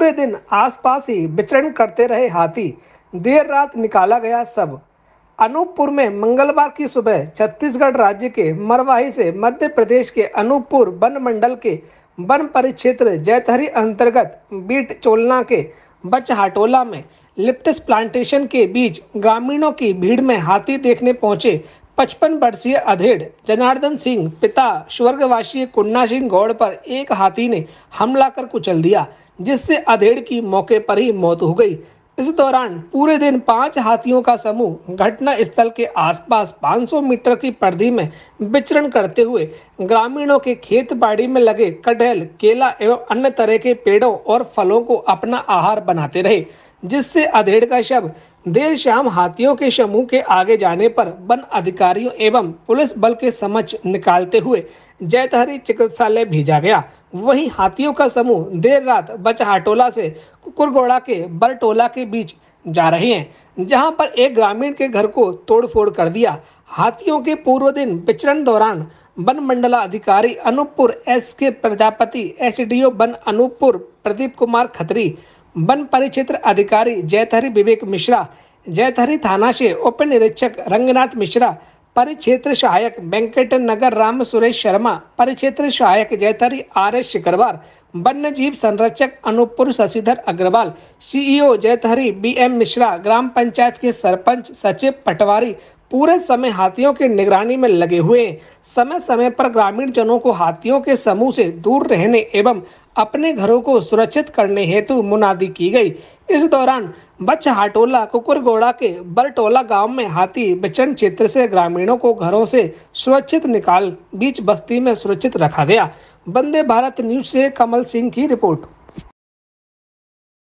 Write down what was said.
पूरे दिन आसपास ही विचरण करते रहे हाथी देर रात निकाला गया सब अनूपपुर में मंगलवार की सुबह छत्तीसगढ़ राज्य के मरवाही से मध्य प्रदेश के अनूपपुर वन मंडल के वन परिक्षेत्र जैतहरी अंतर्गत बीट चोलना के बचहाटोला में लिप्टस प्लांटेशन के बीच ग्रामीणों की भीड़ में हाथी देखने पहुंचे पचपन वर्षीय अधेड़ जनार्दन सिंह पिता स्वर्गवासी कुन्ना सिंह गौड़ पर एक हाथी ने हमला कर कुचल दिया जिससे अधेड़ की मौके पर ही मौत हो गई इस दौरान पूरे दिन पांच हाथियों का समूह घटना स्थल के आसपास 500 मीटर की परिधि में विचरण करते हुए ग्रामीणों के खेत बाड़ी में लगे कटहल केला एवं अन्य तरह के पेड़ों और फलों को अपना आहार बनाते रहे जिससे अधेड़ का शव देर शाम हाथियों के समूह के आगे जाने पर वन अधिकारियों एवं पुलिस बल के समक्ष निकालते हुए जयतहरी चिकित्सालय भेजा गया वहीं हाथियों का समूह देर रात बचहाटोला से कुकुरगोड़ा के बरटोला के बीच जा रहे हैं जहां पर एक ग्रामीण के घर को तोड़फोड़ कर दिया हाथियों के पूर्व दिन विचरण दौरान वन मंडला अधिकारी Anuppur S K Prajapati S O वन अनूपपुर प्रदीप कुमार खत्री वन परिक्षेत्र अधिकारी जयतहरी विवेक मिश्रा जयतहरी थाना से उप निरीक्षक रंगनाथ मिश्रा परिक्षेत्र सहायक वेंकट नगर राम सुरेश शर्मा परिक्षेत्र सहायक जयतरी आर एस शिकरवार वन्य जीव संरक्षक Anuppur Shashidhar Agrawal CEO Jaitahari B M Mishra ग्राम पंचायत के सरपंच सचिव पटवारी पूरे समय हाथियों की निगरानी में लगे हुए समय समय पर ग्रामीण जनों को हाथियों के समूह से दूर रहने एवं अपने घरों को सुरक्षित करने हेतु मुनादी की गई इस दौरान बछहाटोला कुकुरगोड़ा के बरटोला गांव में हाथी बिचन क्षेत्र से ग्रामीणों को घरों से सुरक्षित निकाल बीच बस्ती में सुरक्षित रखा गया वंदे भारत न्यूज से कमल सिंह की रिपोर्ट